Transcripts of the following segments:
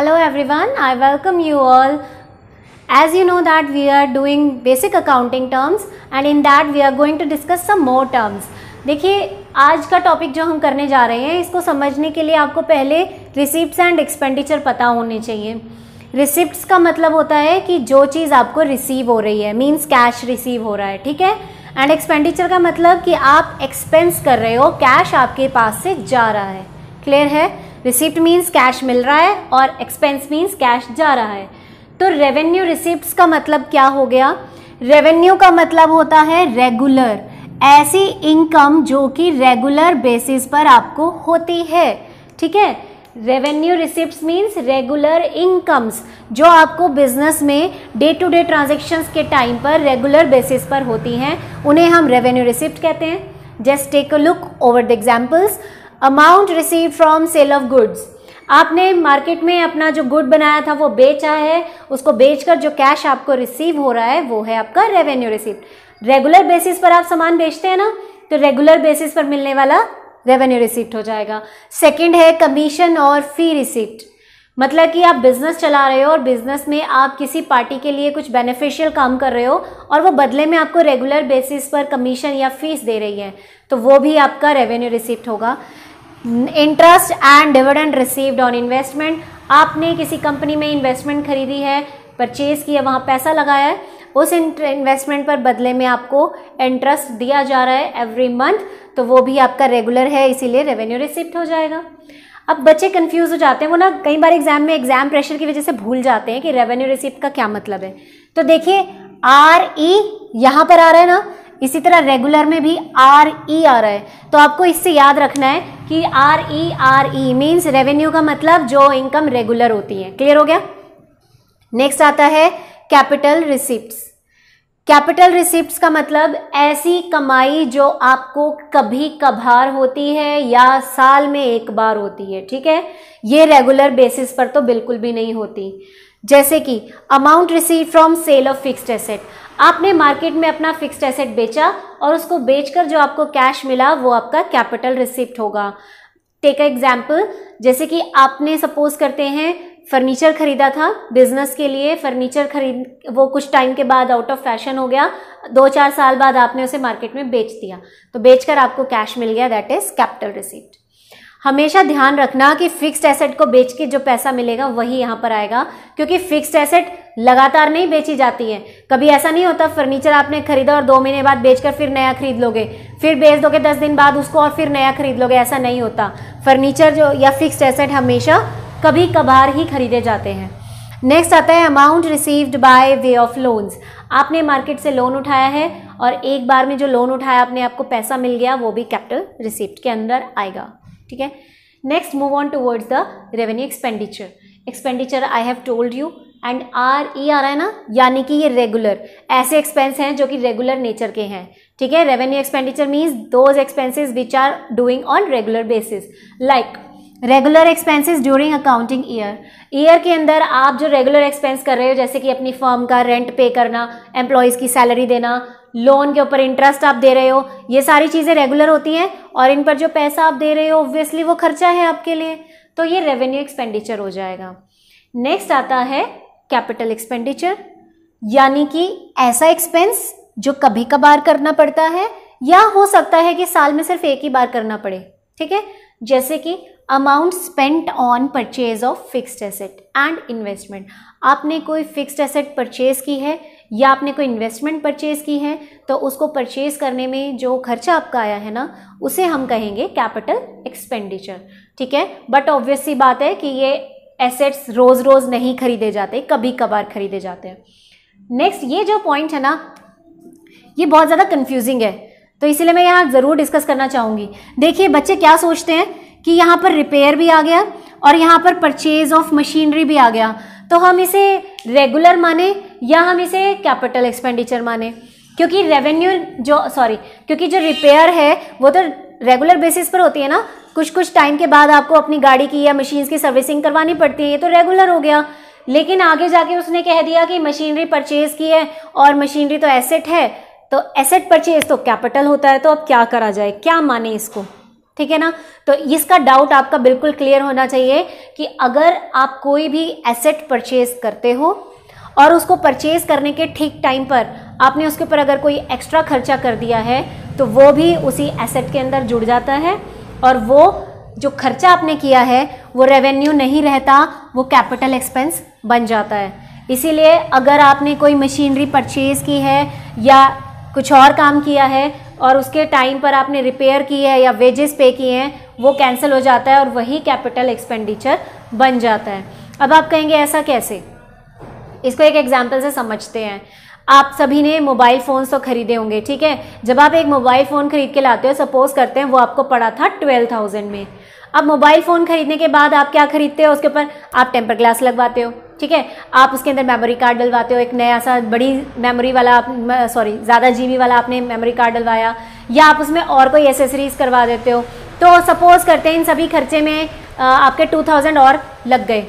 Hello everyone, I welcome you all. As you know that we are doing basic accounting terms and in that we are going to discuss some more terms. देखिए आज का topic जो हम करने जा रहे हैं इसको समझने के लिए आपको पहले रिसिप्ट एंड एक्सपेंडिचर पता होने चाहिए रिसिप्ट का मतलब होता है कि जो चीज़ आपको रिसीव हो रही है मीन्स कैश रिसीव हो रहा है ठीक है एंड एक्सपेंडिचर का मतलब कि आप एक्सपेंस कर रहे हो कैश आपके पास से जा रहा है क्लियर है रिसिप्ट मीन्स कैश मिल रहा है और एक्सपेंस मीन्स कैश जा रहा है तो रेवेन्यू रिसिप्ट का मतलब क्या हो गया रेवेन्यू का मतलब होता है रेगुलर ऐसी इनकम जो कि रेगुलर बेसिस पर आपको होती है ठीक है revenue receipt means regular incomes जो आपको बिजनेस में डे टू डे ट्रांजेक्शन के टाइम पर रेगुलर बेसिस पर होती हैं उन्हें हम रेवेन्यू रिसिप्ट कहते हैं just take a look over the examples amount receive from sale of goods आपने मार्केट में अपना जो गुड बनाया था वो बेचा है उसको बेचकर जो कैश आपको रिसीव हो रहा है वो है आपका रेवेन्यू रिसिप्ट रेगुलर बेसिस पर आप सामान बेचते हैं ना तो रेगुलर बेसिस पर मिलने वाला रेवेन्यू रिसिप्ट हो जाएगा सेकेंड है कमीशन और फी रिसिप्ट मतलब कि आप बिजनेस चला रहे हो और बिजनेस में आप किसी पार्टी के लिए कुछ बेनिफिशियल काम कर रहे हो और वो बदले में आपको रेगुलर बेसिस पर कमीशन या फीस दे रही है तो वो भी आपका रेवेन्यू रिसिप्ट होगा interest and dividend received on investment आपने किसी कंपनी में इन्वेस्टमेंट खरीदी है परचेज किया वहाँ पैसा लगाया है उस इन्वेस्टमेंट पर बदले में आपको इंटरेस्ट दिया जा रहा है एवरी मंथ तो वो भी आपका रेगुलर है इसीलिए रेवेन्यू रिसिप्ट हो जाएगा अब बच्चे कंफ्यूज हो जाते हैं वो ना कई बार एग्जाम में एग्जाम प्रेशर की वजह से भूल जाते हैं कि रेवेन्यू रिसिप्ट का क्या मतलब है तो देखिए आर ई e यहाँ पर आ रहा है ना इसी तरह रेगुलर में भी आर ई e आ रहा है तो आपको इससे याद रखना है कि R E R E means revenue का मतलब जो इनकम रेगुलर होती है क्लियर हो गया नेक्स्ट आता है कैपिटल रिसिप्ट कैपिटल रिसिप्ट का मतलब ऐसी कमाई जो आपको कभी कभार होती है या साल में एक बार होती है ठीक है ये रेगुलर बेसिस पर तो बिल्कुल भी नहीं होती जैसे कि amount receive from sale of fixed asset आपने मार्केट में अपना फिक्स्ड एसेट बेचा और उसको बेचकर जो आपको कैश मिला वो आपका कैपिटल रिसिप्ट होगा टेक एग्जाम्पल जैसे कि आपने सपोज करते हैं फर्नीचर खरीदा था बिजनेस के लिए फर्नीचर खरीद वो कुछ टाइम के बाद आउट ऑफ फैशन हो गया दो चार साल बाद आपने उसे मार्केट में बेच दिया तो बेचकर आपको कैश मिल गया दैट इज कैपिटल रिसिप्ट हमेशा ध्यान रखना कि फिक्स्ड एसेट को बेच के जो पैसा मिलेगा वही यहाँ पर आएगा क्योंकि फिक्स्ड एसेट लगातार नहीं बेची जाती है कभी ऐसा नहीं होता फर्नीचर आपने खरीदा और दो महीने बाद बेचकर फिर नया खरीद लोगे फिर बेच दोगे दस दिन बाद उसको और फिर नया खरीद लोगे ऐसा नहीं होता फर्नीचर जो या फिक्स्ड एसेट हमेशा कभी कभार ही खरीदे जाते हैं नेक्स्ट आता है amount received by way of loans आपने मार्केट से लोन उठाया है और एक बार में जो लोन उठाया आपने आपको पैसा मिल गया वो भी कैपिटल रिसिप्ट के अंदर आएगा ठीक है next move on towards the revenue expenditure expenditure I have told you and R E आ रहा है ना यानी कि ये रेगुलर ऐसे एक्सपेंस हैं जो कि रेगुलर नेचर के हैं ठीक है revenue expenditure means those expenses which are doing on regular basis like regular expenses during accounting year year के अंदर आप जो रेगुलर एक्सपेंस कर रहे हो जैसे कि अपनी फर्म का रेंट पे करना एम्प्लॉयज़ की सैलरी देना लोन के ऊपर इंटरेस्ट आप दे रहे हो ये सारी चीज़ें रेगुलर होती हैं और इन पर जो पैसा आप दे रहे हो ऑब्वियसली वो खर्चा है आपके लिए तो ये रेवेन्यू एक्सपेंडिचर हो जाएगा नेक्स्ट आता है कैपिटल एक्सपेंडिचर यानी कि ऐसा एक्सपेंस जो कभी कभार करना पड़ता है या हो सकता है कि साल में सिर्फ एक ही बार करना पड़े ठीक है जैसे कि amount spent on purchase of fixed asset and investment आपने कोई फिक्स्ड एसेट परचेज की है या आपने कोई इन्वेस्टमेंट परचेज़ की है तो उसको परचेज़ करने में जो खर्चा आपका आया है ना उसे हम कहेंगे कैपिटल एक्सपेंडिचर ठीक है बट ऑब्वियस सी बात है कि ये एसेट्स रोज़ रोज़ नहीं खरीदे जाते कभी कभार खरीदे जाते हैं नेक्स्ट ये जो पॉइंट है ना ये बहुत ज़्यादा कन्फ्यूजिंग है तो इसलिए मैं यहाँ ज़रूर डिस्कस करना चाहूँगी देखिए बच्चे क्या सोचते हैं कि यहाँ पर रिपेयर भी आ गया और यहाँ पर परचेज ऑफ मशीनरी भी आ गया तो हम इसे रेगुलर माने या हम इसे कैपिटल एक्सपेंडिचर माने क्योंकि रेवेन्यू जो सॉरी क्योंकि जो रिपेयर है वो तो रेगुलर बेसिस पर होती है ना कुछ कुछ टाइम के बाद आपको अपनी गाड़ी की या मशीन की सर्विसिंग करवानी पड़ती है ये तो रेगुलर हो गया लेकिन आगे जाके उसने कह दिया कि मशीनरी परचेज की है और मशीनरी तो एसेट है तो एसेट परचेज तो कैपिटल होता है तो अब क्या करा जाए क्या माने इसको ठीक है ना तो इसका डाउट आपका बिल्कुल क्लियर होना चाहिए कि अगर आप कोई भी एसेट परचेज करते हो और उसको परचेज करने के ठीक टाइम पर आपने उसके ऊपर अगर कोई एक्स्ट्रा खर्चा कर दिया है तो वो भी उसी एसेट के अंदर जुड़ जाता है और वो जो खर्चा आपने किया है वो रेवेन्यू नहीं रहता वो कैपिटल एक्सपेंस बन जाता है इसीलिए अगर आपने कोई मशीनरी परचेज़ की है या कुछ और काम किया है और उसके टाइम पर आपने रिपेयर की है या वेजेस पे किए हैं वो कैंसिल हो जाता है और वही कैपिटल एक्सपेंडिचर बन जाता है अब आप कहेंगे ऐसा कैसे इसको एक एग्जाम्पल से समझते हैं आप सभी ने मोबाइल फ़ोन्स तो खरीदे होंगे ठीक है जब आप एक मोबाइल फ़ोन खरीद के लाते हो सपोज करते हैं वो आपको पड़ा था ट्वेल्व थाउजेंड में अब मोबाइल फ़ोन खरीदने के बाद आप क्या खरीदते हो उसके ऊपर आप टेम्पर ग्लास लगवाते हो ठीक है आप उसके अंदर मेमोरी कार्ड डलवाते हो एक नया सा बड़ी मेमोरी वाला सॉरी ज़्यादा जी वाला आपने मेमोरी कार्ड डलवाया या आप उसमें और कोई एसेसरीज करवा देते हो तो सपोज़ करते हैं इन सभी खर्चे में आपके टू थाउजेंड और लग गए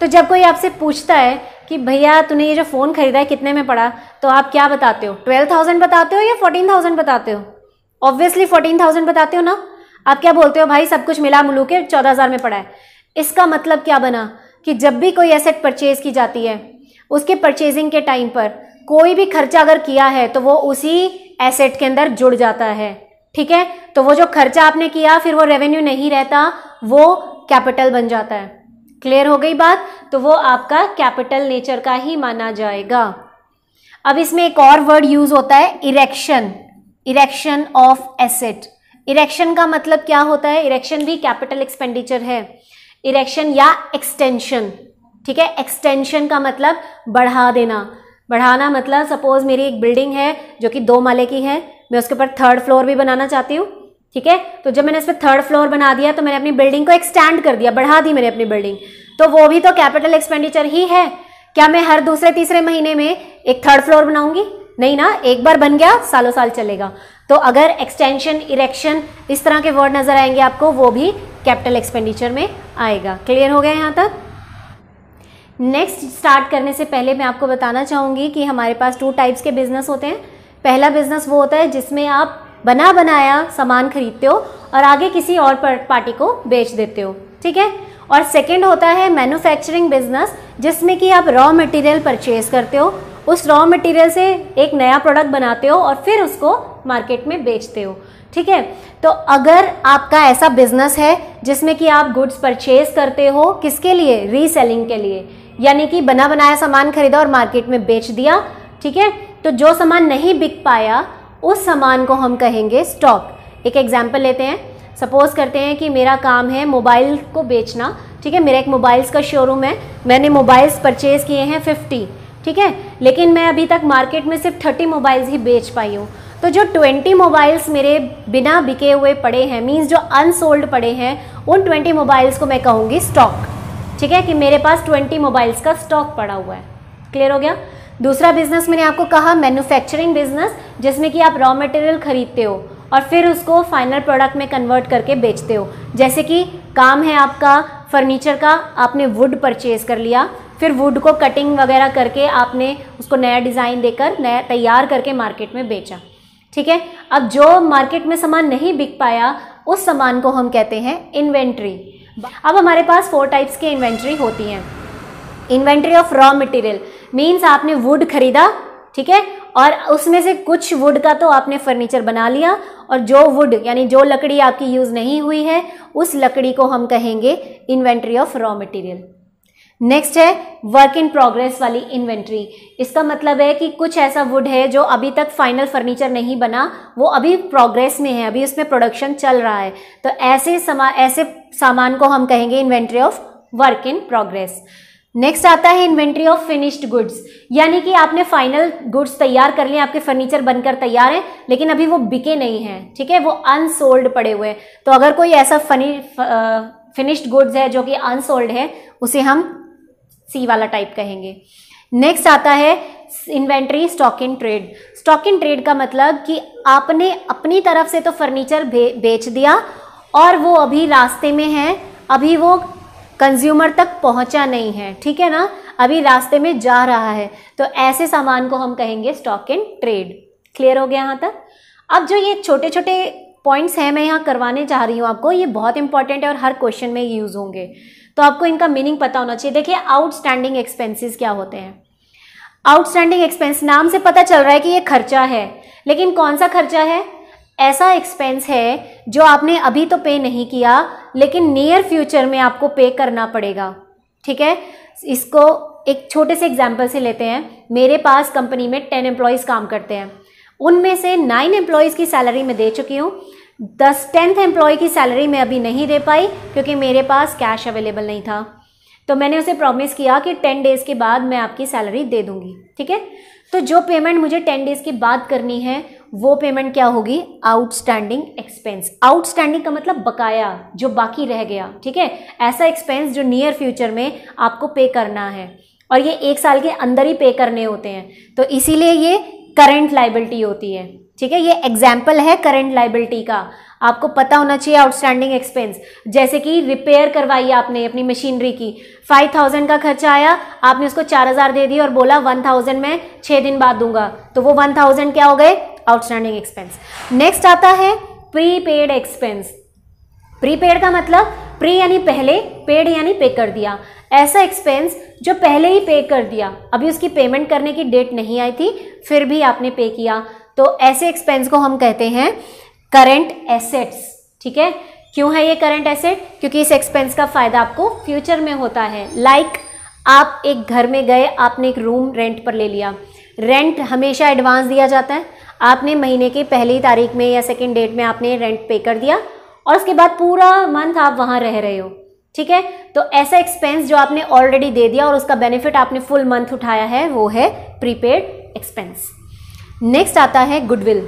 तो जब कोई आपसे पूछता है कि भैया तूने ये जो फ़ोन ख़रीदा है कितने में पड़ा तो आप क्या बताते हो ट्वेल्व थाउजेंड बताते हो या फोर्टीन थाउजेंड बताते हो ऑब्वियसली फोर्टीन थाउजेंड बताते हो ना आप क्या बोलते हो भाई सब कुछ मिला मुलू के चौदह हज़ार में पड़ा है इसका मतलब क्या बना कि जब भी कोई एसेट परचेज़ की जाती है उसके परचेजिंग के टाइम पर कोई भी खर्चा अगर किया है तो वो उसी एसेट के अंदर जुड़ जाता है ठीक है तो वो जो खर्चा आपने किया फिर वो रेवेन्यू नहीं रहता वो कैपिटल बन जाता है क्लियर हो गई बात तो वो आपका कैपिटल नेचर का ही माना जाएगा अब इसमें एक और वर्ड यूज होता है erection erection of asset erection का मतलब क्या होता है इरेक्शन भी कैपिटल एक्सपेंडिचर है इरेक्शन या एक्सटेंशन ठीक है एक्सटेंशन का मतलब बढ़ा देना बढ़ाना मतलब सपोज मेरी एक बिल्डिंग है जो कि दो माले की है मैं उसके ऊपर थर्ड फ्लोर भी बनाना चाहती हूँ ठीक है तो जब मैंने इसमें थर्ड फ्लोर बना दिया तो मैंने अपनी बिल्डिंग को एक्सटैंड कर दिया बढ़ा दी मैंने अपनी बिल्डिंग तो वो भी तो कैपिटल एक्सपेंडिचर ही है क्या मैं हर दूसरे तीसरे महीने में एक थर्ड फ्लोर बनाऊंगी नहीं ना एक बार बन गया सालों साल चलेगा तो अगर एक्सटेंशन इरेक्शन इस तरह के वर्ड नजर आएंगे आपको वो भी कैपिटल एक्सपेंडिचर में आएगा क्लियर हो गया यहाँ तक नेक्स्ट स्टार्ट करने से पहले मैं आपको बताना चाहूंगी कि हमारे पास टू टाइप्स के बिजनेस होते हैं पहला बिजनेस वो होता है जिसमें आप बना बनाया सामान खरीदते हो और आगे किसी और पार्टी को बेच देते हो ठीक है और सेकेंड होता है मैन्युफैक्चरिंग बिजनेस जिसमें कि आप रॉ मटेरियल परचेज करते हो उस रॉ मटेरियल से एक नया प्रोडक्ट बनाते हो और फिर उसको मार्केट में बेचते हो ठीक है तो अगर आपका ऐसा बिजनेस है जिसमें कि आप गुड्स परचेज करते हो किसके लिए रीसेलिंग के लिए यानी कि बना बनाया सामान खरीदा और मार्केट में बेच दिया ठीक है तो जो सामान नहीं बिक पाया उस सामान को हम कहेंगे स्टॉक एक एग्जाम्पल लेते हैं सपोज करते हैं कि मेरा काम है मोबाइल को बेचना ठीक है मेरा एक मोबाइल्स का शोरूम है मैंने मोबाइल्स परचेज किए हैं फिफ्टी ठीक है लेकिन मैं अभी तक मार्केट में सिर्फ थर्टी मोबाइल्स ही बेच पाई हूँ तो जो ट्वेंटी मोबाइल्स मेरे बिना बिके हुए पड़े हैं मीन्स जो अनसोल्ड पड़े हैं उन ट्वेंटी मोबाइल्स को मैं कहूँगी स्टॉक ठीक है कि मेरे पास ट्वेंटी मोबाइल्स का स्टॉक पड़ा हुआ है क्लियर हो गया दूसरा बिजनेस मैंने आपको कहा मैन्युफैक्चरिंग बिजनेस जिसमें कि आप रॉ मटेरियल खरीदते हो और फिर उसको फाइनल प्रोडक्ट में कन्वर्ट करके बेचते हो जैसे कि काम है आपका फर्नीचर का आपने वुड परचेज कर लिया फिर वुड को कटिंग वगैरह करके आपने उसको नया डिज़ाइन देकर नया तैयार करके मार्केट में बेचा ठीक है अब जो मार्केट में सामान नहीं बिक पाया उस सामान को हम कहते हैं इन्वेंट्री अब हमारे पास फोर टाइप्स की इन्वेंट्री होती हैं inventory of raw material means आपने वुड खरीदा ठीक है और उसमें से कुछ वुड का तो आपने फर्नीचर बना लिया और जो वुड यानी जो लकड़ी आपकी यूज़ नहीं हुई है उस लकड़ी को हम कहेंगे inventory of raw material next है वर्क इन प्रोग्रेस वाली इन्वेंट्री इसका मतलब है कि कुछ ऐसा वुड है जो अभी तक फाइनल फर्नीचर नहीं बना वो अभी प्रोग्रेस में है अभी उसमें प्रोडक्शन चल रहा है तो ऐसे समा ऐसे सामान को हम कहेंगे inventory of work in progress next आता है इन्वेंट्री ऑफ फिनिश्ड गुड्स यानी कि आपने फाइनल गुड्स तैयार कर लिए आपके फर्नीचर बनकर तैयार हैं लेकिन अभी वो बिके नहीं हैं ठीक है वो अनसोल्ड पड़े हुए हैं तो अगर कोई ऐसा फनी फिनिश्ड गुड्स है जो कि अनसोल्ड है उसे हम सी वाला टाइप कहेंगे नेक्स्ट आता है inventory stock in trade stock in trade का मतलब कि आपने अपनी तरफ से तो फर्नीचर बेच दिया और वो अभी रास्ते में है अभी वो कंज्यूमर तक पहुंचा नहीं है ठीक है ना अभी रास्ते में जा रहा है तो ऐसे सामान को हम कहेंगे स्टॉक इन ट्रेड क्लियर हो गया यहाँ तक अब जो ये छोटे छोटे पॉइंट्स हैं मैं यहाँ करवाने चाह रही हूँ आपको ये बहुत इंपॉर्टेंट है और हर क्वेश्चन में यूज़ होंगे तो आपको इनका मीनिंग पता होना चाहिए देखिए आउटस्टैंडिंग एक्सपेंसेस क्या होते हैं आउटस्टैंडिंग एक्सपेंस नाम से पता चल रहा है कि ये खर्चा है लेकिन कौन सा खर्चा है ऐसा एक्सपेंस है जो आपने अभी तो पे नहीं किया लेकिन नियर फ्यूचर में आपको पे करना पड़ेगा ठीक है इसको एक छोटे से एग्जाम्पल से लेते हैं मेरे पास कंपनी में टेन एम्प्लॉयज़ काम करते हैं उनमें से नाइन एम्प्लॉयज़ की सैलरी मैं दे चुकी हूँ दस टेंथ एम्प्लॉय की सैलरी मैं अभी नहीं दे पाई क्योंकि मेरे पास कैश अवेलेबल नहीं था तो मैंने उसे प्रॉमिस किया कि टेन डेज़ के बाद मैं आपकी सैलरी दे दूँगी ठीक है तो जो पेमेंट मुझे टेन डेज़ के बाद करनी है वो पेमेंट क्या होगी आउटस्टैंडिंग एक्सपेंस आउटस्टैंडिंग का मतलब बकाया जो बाकी रह गया ठीक है ऐसा एक्सपेंस जो नियर फ्यूचर में आपको पे करना है और ये एक साल के अंदर ही पे करने होते हैं तो इसीलिए ये करंट लाइबिलिटी होती है ठीक है ये एग्जाम्पल है करंट लाइबिलिटी का आपको पता होना चाहिए आउटस्टैंडिंग एक्सपेंस जैसे कि रिपेयर करवाई आपने अपनी मशीनरी की फाइव थाउजेंड का खर्चा आया आपने उसको चार हज़ार दे दिया और बोला वन थाउजेंड मैं छः दिन बाद दूंगा तो वो वन थाउजेंड क्या हो गए आउटस्टैंडिंग एक्सपेंस नेक्स्ट आता है प्रीपेड एक्सपेंस प्रीपेड का मतलब प्री यानी पहले पेड यानी पे कर दिया ऐसा एक्सपेंस जो पहले ही पे कर दिया अभी उसकी पेमेंट करने की डेट नहीं आई थी फिर भी आपने पे किया तो ऐसे एक्सपेंस को हम कहते हैं करंट एसेट्स ठीक है क्यों है ये करंट एसेट क्योंकि इस एक्सपेंस का फ़ायदा आपको फ्यूचर में होता है लाइक like, आप एक घर में गए आपने एक रूम रेंट पर ले लिया रेंट हमेशा एडवांस दिया जाता है आपने महीने की पहली तारीख में या सेकेंड डेट में आपने रेंट पे कर दिया और उसके बाद पूरा मंथ आप वहाँ रह रहे हो ठीक है तो ऐसा एक्सपेंस जो आपने ऑलरेडी दे दिया और उसका बेनिफिट आपने फुल मंथ उठाया है वो है प्रीपेड एक्सपेंस नेक्स्ट आता है गुडविल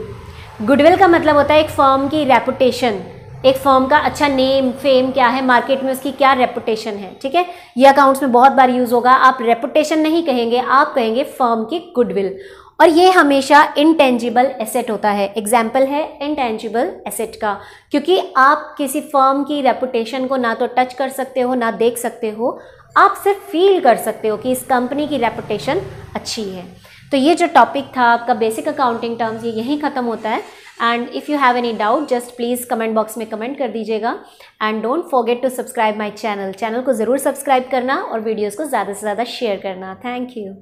गुडविल का मतलब होता है एक फॉर्म की रेपुटेशन एक फॉर्म का अच्छा नेम फेम क्या है मार्केट में उसकी क्या रेपुटेशन है ठीक है ये अकाउंट्स में बहुत बार यूज़ होगा आप रेपुटेशन नहीं कहेंगे आप कहेंगे फॉर्म की गुडविल और ये हमेशा इनटेंजिबल एसेट होता है एग्जाम्पल है इनटेंजिबल एसेट का क्योंकि आप किसी फर्म की रेपुटेशन को ना तो टच कर सकते हो ना देख सकते हो आप सिर्फ फील कर सकते हो कि इस कंपनी की रेपुटेशन अच्छी है तो ये जो टॉपिक था आपका बेसिक अकाउंटिंग टर्म्स ये यहीं ख़त्म होता है and if you have any doubt just please comment box में कमेंट कर दीजिएगा and don't forget to subscribe my channel channel को ज़रूर सब्सक्राइब करना और वीडियोज़ को ज़्यादा से ज़्यादा शेयर करना thank you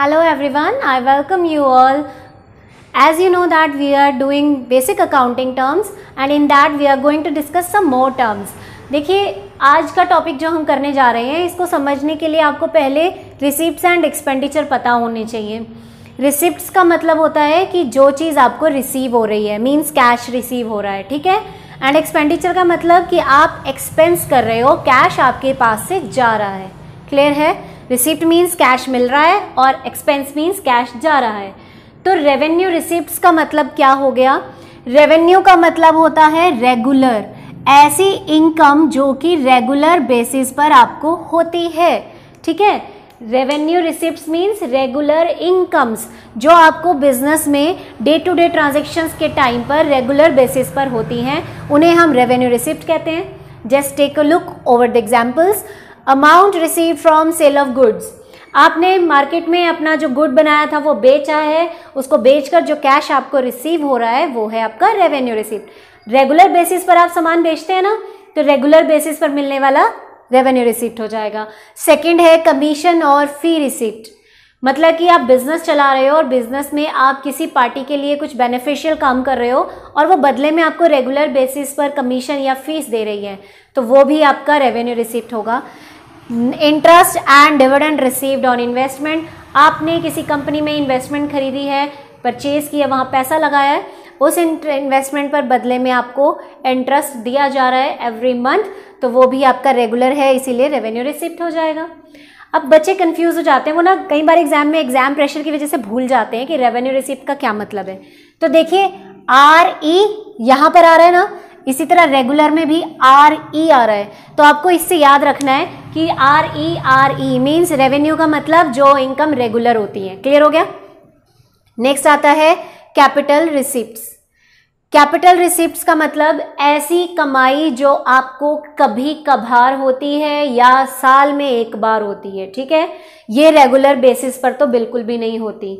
hello everyone i welcome you all as you know that we are doing basic accounting terms and in that we are going to discuss some more terms देखिए आज का topic जो हम करने जा रहे हैं इसको समझने के लिए आपको पहले रिसिप्ट एंड एक्सपेंडिचर पता होने चाहिए रिसिप्ट का मतलब होता है कि जो चीज़ आपको रिसीव हो रही है मीन्स कैश रिसीव हो रहा है ठीक है एंड एक्सपेंडिचर का मतलब कि आप एक्सपेंस कर रहे हो कैश आपके पास से जा रहा है क्लियर है रिसिप्ट मीन्स कैश मिल रहा है और एक्सपेंस मीन्स कैश जा रहा है तो रेवेन्यू रिसिप्ट का मतलब क्या हो गया रेवेन्यू का मतलब होता है रेगुलर ऐसी इनकम जो कि रेगुलर बेसिस पर आपको होती है ठीक है revenue receipt means regular incomes जो आपको बिजनेस में डे टू डे ट्रांजेक्शन के टाइम पर रेगुलर बेसिस पर होती हैं उन्हें हम रेवेन्यू रिसिप्ट कहते हैं just take a look over the examples amount receive from sale of goods आपने मार्केट में अपना जो गुड बनाया था वो बेचा है उसको बेचकर जो कैश आपको रिसीव हो रहा है वो है आपका रेवेन्यू रिसिप्ट रेगुलर बेसिस पर आप सामान बेचते हैं ना तो रेगुलर बेसिस पर मिलने वाला रेवेन्यू रिसिप्ट हो जाएगा सेकेंड है कमीशन और फी रिसिप्ट मतलब कि आप बिजनेस चला रहे हो और बिजनेस में आप किसी पार्टी के लिए कुछ बेनिफिशियल काम कर रहे हो और वो बदले में आपको रेगुलर बेसिस पर कमीशन या फीस दे रही है तो वो भी आपका रेवेन्यू रिसिप्ट होगा interest and dividend received on investment आपने किसी कंपनी में इन्वेस्टमेंट खरीदी है परचेज किया वहाँ पैसा लगाया है उस इन्वेस्टमेंट पर बदले में आपको इंटरेस्ट दिया जा रहा है एवरी मंथ तो वो भी आपका रेगुलर है इसीलिए रेवेन्यू रिसिप्ट हो जाएगा अब बच्चे कंफ्यूज हो जाते हैं वो ना कई बार एग्जाम में एग्जाम प्रेशर की वजह से भूल जाते हैं कि रेवेन्यू रिसिप्ट का क्या मतलब है तो देखिए आर ई e यहाँ पर आ रहा है ना इसी तरह रेगुलर में भी आर ई e आ रहा है तो आपको इससे याद रखना है कि R E R E means revenue का मतलब जो इनकम रेगुलर होती है क्लियर हो गया नेक्स्ट आता है कैपिटल रिसिप्ट कैपिटल रिसिप्ट का मतलब ऐसी कमाई जो आपको कभी कभार होती है या साल में एक बार होती है ठीक है ये रेगुलर बेसिस पर तो बिल्कुल भी नहीं होती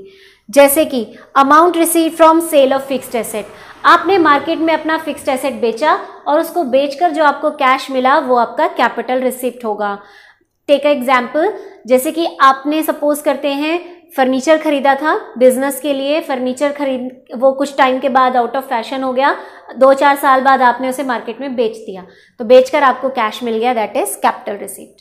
जैसे कि amount receive from sale of fixed asset आपने मार्केट में अपना फिक्स्ड एसेट बेचा और उसको बेचकर जो आपको कैश मिला वो आपका कैपिटल रिसिप्ट होगा टेक एग्जाम्पल जैसे कि आपने सपोज करते हैं फर्नीचर खरीदा था बिजनेस के लिए फर्नीचर खरीद वो कुछ टाइम के बाद आउट ऑफ फैशन हो गया दो चार साल बाद आपने उसे मार्केट में बेच दिया तो बेचकर आपको कैश मिल गया दैट इज कैपिटल रिसिप्ट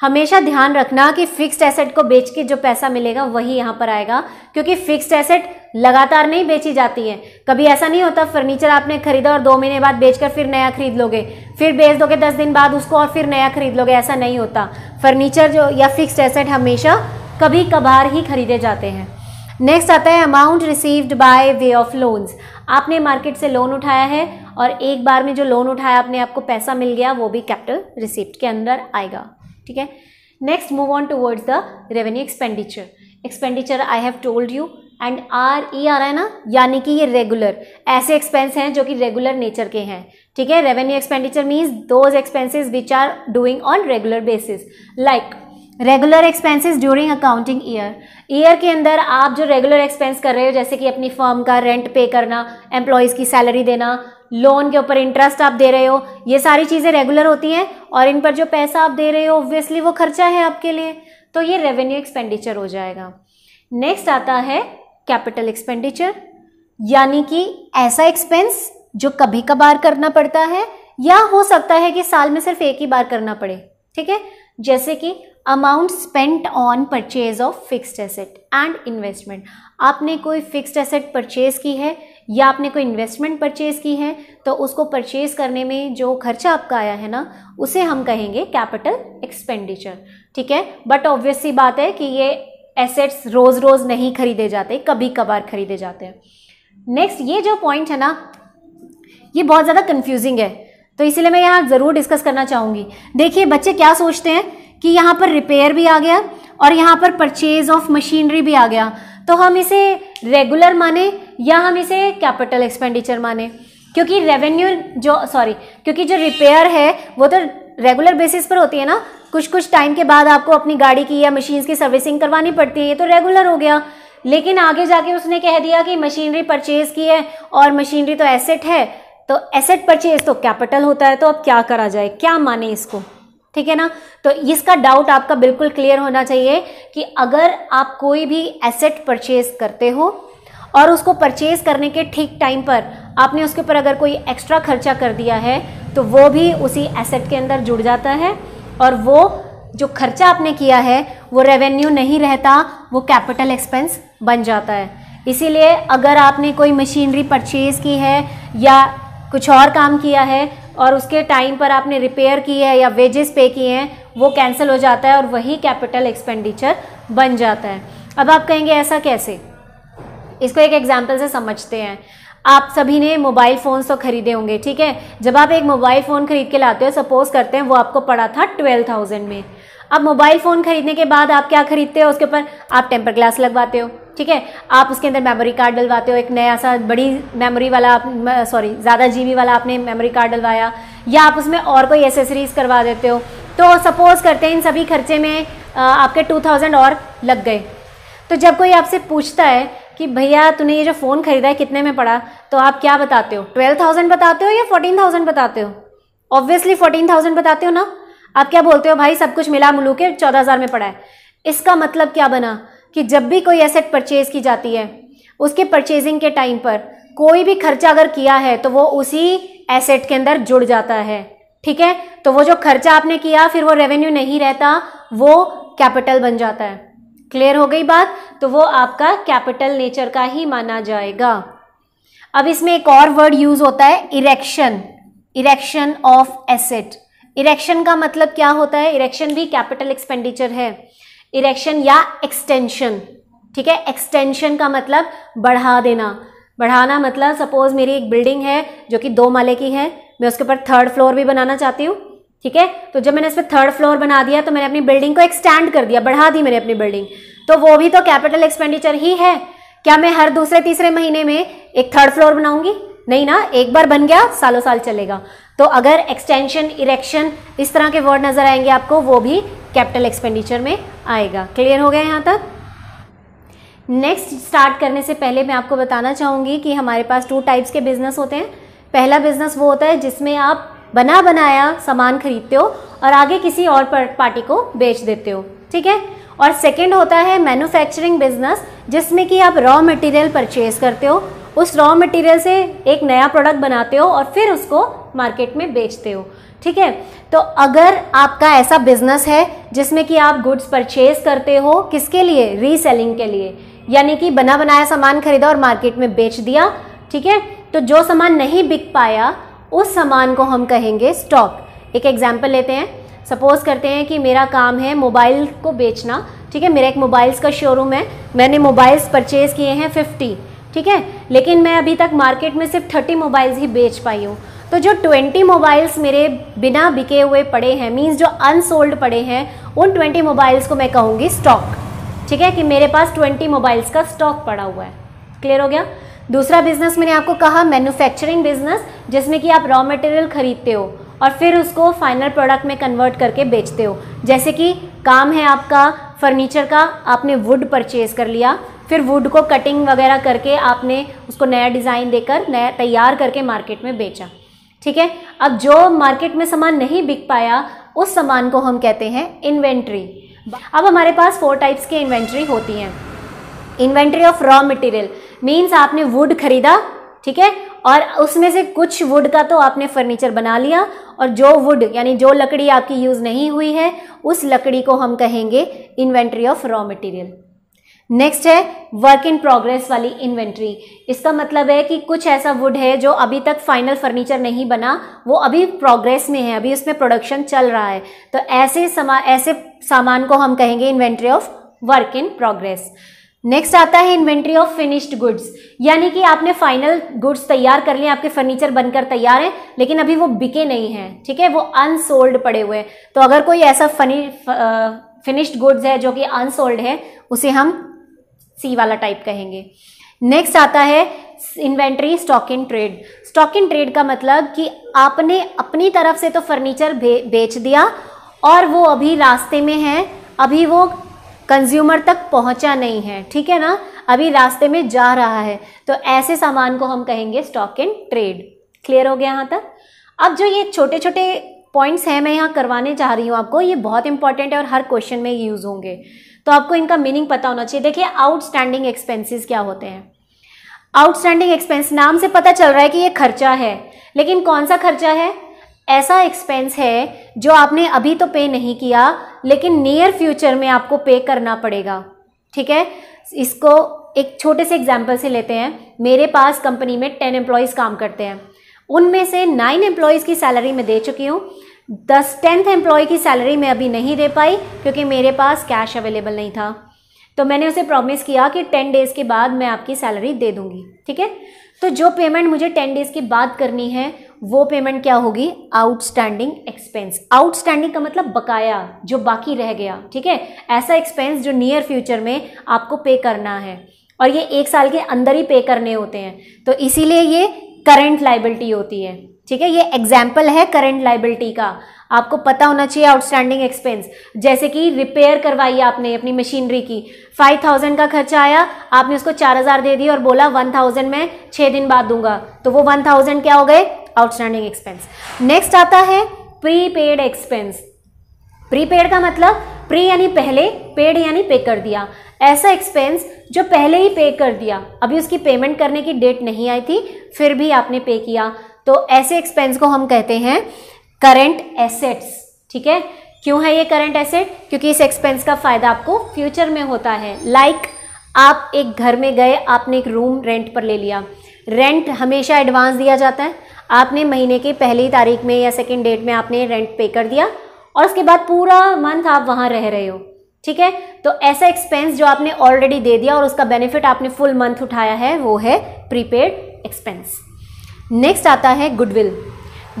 हमेशा ध्यान रखना कि फिक्स्ड एसेट को बेच के जो पैसा मिलेगा वही यहाँ पर आएगा क्योंकि फिक्स्ड एसेट लगातार नहीं बेची जाती है कभी ऐसा नहीं होता फर्नीचर आपने खरीदा और दो महीने बाद बेचकर फिर नया खरीद लोगे फिर बेच दोगे दस दिन बाद उसको और फिर नया खरीद लोगे ऐसा नहीं होता फर्नीचर जो या फिक्स्ड एसेट हमेशा कभी कभार ही खरीदे जाते हैं नेक्स्ट आता है amount received by way of loans आपने मार्केट से लोन उठाया है और एक बार में जो लोन उठाया आपने आपको पैसा मिल गया वो भी कैपिटल रिसिप्ट के अंदर आएगा ठीक है next move on towards the revenue expenditure expenditure I have told you and R E आ रहा है ना यानी कि ये रेगुलर ऐसे एक्सपेंस हैं जो कि रेगुलर नेचर के हैं ठीक है revenue expenditure means those expenses which are doing on regular basis like regular expenses during accounting year year के अंदर आप जो रेगुलर एक्सपेंस कर रहे हो जैसे कि अपनी फर्म का रेंट पे करना एम्प्लॉयज़ की सैलरी देना लोन के ऊपर इंटरेस्ट आप दे रहे हो ये सारी चीज़ें रेगुलर होती हैं और इन पर जो पैसा आप दे रहे हो ऑब्वियसली वो खर्चा है आपके लिए तो ये रेवेन्यू एक्सपेंडिचर हो जाएगा नेक्स्ट आता है कैपिटल एक्सपेंडिचर यानी कि ऐसा एक्सपेंस जो कभी कभार करना पड़ता है या हो सकता है कि साल में सिर्फ एक ही बार करना पड़े ठीक है जैसे कि amount spent on purchase of fixed asset and investment आपने कोई फिक्स्ड एसेट परचेज की है या आपने कोई इन्वेस्टमेंट परचेज़ की है तो उसको परचेज़ करने में जो खर्चा आपका आया है ना उसे हम कहेंगे कैपिटल एक्सपेंडिचर ठीक है बट ऑब्वियस सी बात है कि ये एसेट्स रोज़ रोज़ नहीं खरीदे जाते कभी कभार खरीदे जाते हैं नेक्स्ट ये जो पॉइंट है ना ये बहुत ज़्यादा कन्फ्यूजिंग है तो इसलिए मैं यहाँ ज़रूर डिस्कस करना चाहूँगी देखिए बच्चे क्या सोचते हैं कि यहाँ पर रिपेयर भी आ गया और यहाँ पर परचेज ऑफ मशीनरी भी आ गया तो हम इसे रेगुलर माने या हम इसे कैपिटल एक्सपेंडिचर माने क्योंकि रेवेन्यू जो सॉरी क्योंकि जो रिपेयर है वो तो रेगुलर बेसिस पर होती है ना कुछ कुछ टाइम के बाद आपको अपनी गाड़ी की या मशीन्स की सर्विसिंग करवानी पड़ती है ये तो रेगुलर हो गया लेकिन आगे जाके उसने कह दिया कि मशीनरी परचेज की है और मशीनरी तो एसेट है तो एसेट परचेज तो कैपिटल होता है तो अब क्या करा जाए क्या माने इसको ठीक है ना तो इसका डाउट आपका बिल्कुल क्लियर होना चाहिए कि अगर आप कोई भी एसेट परचेज करते हो और उसको परचेज करने के ठीक टाइम पर आपने उसके ऊपर अगर कोई एक्स्ट्रा खर्चा कर दिया है तो वो भी उसी एसेट के अंदर जुड़ जाता है और वो जो खर्चा आपने किया है वो रेवेन्यू नहीं रहता वो कैपिटल एक्सपेंस बन जाता है इसीलिए अगर आपने कोई मशीनरी परचेज़ की है या कुछ और काम किया है और उसके टाइम पर आपने रिपेयर की है या वेजेस पे किए हैं वो कैंसिल हो जाता है और वही कैपिटल एक्सपेंडिचर बन जाता है अब आप कहेंगे ऐसा कैसे इसको एक एग्जाम्पल से समझते हैं आप सभी ने मोबाइल फ़ोन्स तो खरीदे होंगे ठीक है जब आप एक मोबाइल फ़ोन खरीद के लाते हो सपोज करते हैं वो आपको पड़ा था ट्वेल्व थाउजेंड में अब मोबाइल फ़ोन खरीदने के बाद आप क्या खरीदते हो उसके ऊपर आप टेम्पर ग्लास लगवाते हो ठीक है आप उसके अंदर मेमोरी कार्ड डलवाते हो एक नया सा बड़ी मेमोरी वाला सॉरी ज़्यादा जी वाला आपने मेमोरी कार्ड डलवाया या आप उसमें और कोई एसेसरीज़ करवा देते हो तो सपोज़ करते हैं इन सभी खर्चे में आपके टू थाउजेंड और लग गए तो जब कोई आपसे पूछता है कि भैया तूने ये जो फ़ोन ख़रीदा है कितने में पड़ा तो आप क्या बताते हो ट्वेल्व थाउजेंड बताते हो या फोर्टीन थाउजेंड बताते हो ऑब्वियसली फोर्टीन थाउजेंड बताते हो ना आप क्या बोलते हो भाई सब कुछ मिला मुलू के चौदह हज़ार में पड़ा है इसका मतलब क्या बना कि जब भी कोई एसेट परचेज की जाती है उसके परचेजिंग के टाइम पर कोई भी खर्चा अगर किया है तो वो उसी एसेट के अंदर जुड़ जाता है ठीक है तो वो जो खर्चा आपने किया फिर वो रेवेन्यू नहीं रहता वो कैपिटल बन जाता है क्लियर हो गई बात तो वो आपका कैपिटल नेचर का ही माना जाएगा अब इसमें एक और वर्ड यूज होता है erection erection of asset erection का मतलब क्या होता है इरेक्शन भी कैपिटल एक्सपेंडिचर है इरेक्शन या एक्सटेंशन ठीक है एक्सटेंशन का मतलब बढ़ा देना बढ़ाना मतलब सपोज मेरी एक बिल्डिंग है जो कि दो माले की है मैं उसके ऊपर थर्ड फ्लोर भी बनाना चाहती हूँ ठीक है तो जब मैंने इस पर थर्ड फ्लोर बना दिया तो मैंने अपनी बिल्डिंग को एक्सटैंड कर दिया बढ़ा दी मैंने अपनी बिल्डिंग तो वो भी तो कैपिटल एक्सपेंडिचर ही है क्या मैं हर दूसरे तीसरे महीने में एक थर्ड फ्लोर बनाऊंगी नहीं ना एक बार बन गया सालों साल चलेगा तो अगर एक्सटेंशन इरेक्शन इस तरह के वर्ड नज़र आएंगे आपको वो भी कैपिटल एक्सपेंडिचर में आएगा क्लियर हो गया यहाँ तक नेक्स्ट स्टार्ट करने से पहले मैं आपको बताना चाहूँगी कि हमारे पास टू टाइप्स के बिजनेस होते हैं पहला बिजनेस वो होता है जिसमें आप बना बनाया सामान खरीदते हो और आगे किसी और पार्टी को बेच देते हो ठीक है और सेकेंड होता है मैन्युफैक्चरिंग बिजनेस जिसमें कि आप रॉ मटेरियल परचेज करते हो उस रॉ मटेरियल से एक नया प्रोडक्ट बनाते हो और फिर उसको मार्केट में बेचते हो ठीक है तो अगर आपका ऐसा बिजनेस है जिसमें कि आप गुड्स परचेज करते हो किसके लिए रीसेलिंग के लिए यानी कि बना बनाया सामान खरीदा और मार्केट में बेच दिया ठीक है तो जो सामान नहीं बिक पाया उस सामान को हम कहेंगे स्टॉक एक एग्जाम्पल लेते हैं सपोज करते हैं कि मेरा काम है मोबाइल को बेचना ठीक है मेरा एक मोबाइल्स का शोरूम है मैंने मोबाइल्स परचेज़ किए हैं फिफ्टी ठीक है लेकिन मैं अभी तक मार्केट में सिर्फ थर्टी मोबाइल्स ही बेच पाई हूँ तो जो 20 मोबाइल्स मेरे बिना बिके हुए पड़े हैं मीन्स जो अनसोल्ड पड़े हैं उन 20 मोबाइल्स को मैं कहूँगी स्टॉक ठीक है कि मेरे पास 20 मोबाइल्स का स्टॉक पड़ा हुआ है क्लियर हो गया दूसरा बिजनेस मैंने आपको कहा मैन्युफैक्चरिंग बिजनेस जिसमें कि आप रॉ मटेरियल खरीदते हो और फिर उसको फाइनल प्रोडक्ट में कन्वर्ट करके बेचते हो जैसे कि काम है आपका फर्नीचर का आपने वुड परचेज कर लिया फिर वुड को कटिंग वगैरह करके आपने उसको नया डिज़ाइन देकर नया तैयार करके मार्केट में बेचा ठीक है अब जो मार्केट में सामान नहीं बिक पाया उस सामान को हम कहते हैं इन्वेंट्री अब हमारे पास फोर टाइप्स की इन्वेंट्री होती हैं inventory of raw material means आपने वुड खरीदा ठीक है और उसमें से कुछ वुड का तो आपने फर्नीचर बना लिया और जो वुड यानी जो लकड़ी आपकी यूज़ नहीं हुई है उस लकड़ी को हम कहेंगे inventory of raw material next है वर्क इन प्रोग्रेस वाली इन्वेंट्री इसका मतलब है कि कुछ ऐसा वुड है जो अभी तक फाइनल फर्नीचर नहीं बना वो अभी प्रोग्रेस में है अभी उसमें प्रोडक्शन चल रहा है तो ऐसे समा ऐसे सामान को हम कहेंगे inventory of work in progress next आता है इन्वेंट्री ऑफ फिनिश्ड गुड्स यानी कि आपने फाइनल गुड्स तैयार कर लिए आपके फर्नीचर बनकर तैयार हैं लेकिन अभी वो बिके नहीं हैं ठीक है वो अनसोल्ड पड़े हुए हैं तो अगर कोई ऐसा फनी फिनिश्ड गुड्स है जो कि अनसोल्ड है उसे हम सी वाला टाइप कहेंगे नेक्स्ट आता है inventory stock in trade stock in trade का मतलब कि आपने अपनी तरफ से तो फर्नीचर बे, बेच दिया और वो अभी रास्ते में है अभी वो कंज्यूमर तक पहुंचा नहीं है ठीक है ना अभी रास्ते में जा रहा है तो ऐसे सामान को हम कहेंगे स्टॉक इन ट्रेड क्लियर हो गया यहाँ तक अब जो ये छोटे छोटे पॉइंट्स हैं मैं यहाँ करवाने चाह रही हूँ आपको ये बहुत इंपॉर्टेंट है और हर क्वेश्चन में यूज़ होंगे तो आपको इनका मीनिंग पता होना चाहिए देखिए आउटस्टैंडिंग एक्सपेंसेस क्या होते हैं आउटस्टैंडिंग एक्सपेंस नाम से पता चल रहा है कि ये खर्चा है लेकिन कौन सा खर्चा है ऐसा एक्सपेंस है जो आपने अभी तो पे नहीं किया लेकिन नियर फ्यूचर में आपको पे करना पड़ेगा ठीक है इसको एक छोटे से एग्जाम्पल से लेते हैं मेरे पास कंपनी में टेन एम्प्लॉयज़ काम करते हैं उनमें से नाइन एम्प्लॉयज़ की सैलरी मैं दे चुकी हूँ दस टेंथ एम्प्लॉय की सैलरी मैं अभी नहीं दे पाई क्योंकि मेरे पास कैश अवेलेबल नहीं था तो मैंने उसे प्रॉमिस किया कि टेन डेज़ के बाद मैं आपकी सैलरी दे दूंगी ठीक है तो जो पेमेंट मुझे टेन डेज़ के बाद करनी है वो पेमेंट क्या होगी आउटस्टैंडिंग एक्सपेंस आउटस्टैंडिंग का मतलब बकाया जो बाकी रह गया ठीक है ऐसा एक्सपेंस जो नियर फ्यूचर में आपको पे करना है और ये एक साल के अंदर ही पे करने होते हैं तो इसीलिए ये करेंट लाइबिलिटी होती है ठीक है ये एग्जाम्पल है करेंट लाइबिलिटी का आपको पता होना चाहिए आउटस्टैंडिंग एक्सपेंस जैसे कि रिपेयर करवाई आपने अपनी मशीनरी की फाइव थाउजेंड का खर्चा आया आपने उसको चार हज़ार दे दिया और बोला वन थाउजेंड में छः दिन बाद दूंगा तो वो वन थाउजेंड क्या हो गए आउटस्टैंडिंग एक्सपेंस नेक्स्ट आता है प्रीपेड एक्सपेंस प्रीपेड का मतलब प्री यानी पहले पेड यानी पे कर दिया ऐसा एक्सपेंस जो पहले ही पे कर दिया अभी उसकी पेमेंट करने की डेट नहीं आई थी फिर भी आपने पे किया तो ऐसे एक्सपेंस को हम कहते हैं करंट एसेट्स ठीक है क्यों है ये करंट एसेट क्योंकि इस एक्सपेंस का फायदा आपको फ्यूचर में होता है लाइक like, आप एक घर में गए आपने एक रूम रेंट पर ले लिया रेंट हमेशा एडवांस दिया जाता है आपने महीने की पहली तारीख में या सेकेंड डेट में आपने रेंट पे कर दिया और उसके बाद पूरा मंथ आप वहाँ रह रहे हो ठीक है तो ऐसा एक्सपेंस जो आपने ऑलरेडी दे दिया और उसका बेनिफिट आपने फुल मंथ उठाया है वो है प्रीपेड एक्सपेंस नेक्स्ट आता है गुडविल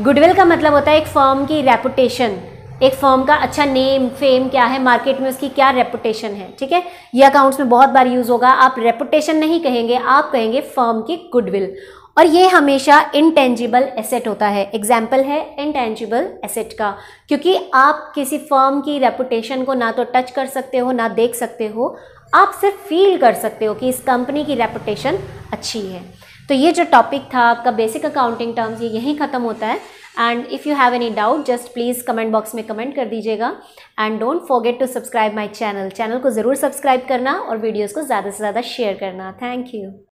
गुडविल का मतलब होता है एक फॉर्म की रेपुटेशन एक फॉर्म का अच्छा नेम फेम क्या है मार्केट में उसकी क्या रेपुटेशन है ठीक है ये अकाउंट्स में बहुत बार यूज़ होगा आप रेपुटेशन नहीं कहेंगे आप कहेंगे फॉर्म की गुडविल और ये हमेशा इनटेंजिबल एसेट होता है एग्जाम्पल है इनटेंजिबल एसेट का क्योंकि आप किसी फर्म की रेपुटेशन को ना तो टच कर सकते हो ना देख सकते हो आप सिर्फ फील कर सकते हो कि इस कंपनी की रेपुटेशन अच्छी है तो ये जो टॉपिक था आपका बेसिक अकाउंटिंग टर्म्स ये यहीं ख़त्म होता है and if you have any doubt just please comment box में कमेंट कर दीजिएगा and don't forget to subscribe my channel channel को ज़रूर सब्सक्राइब करना और वीडियोज़ को ज़्यादा से ज़्यादा शेयर करना थैंक यू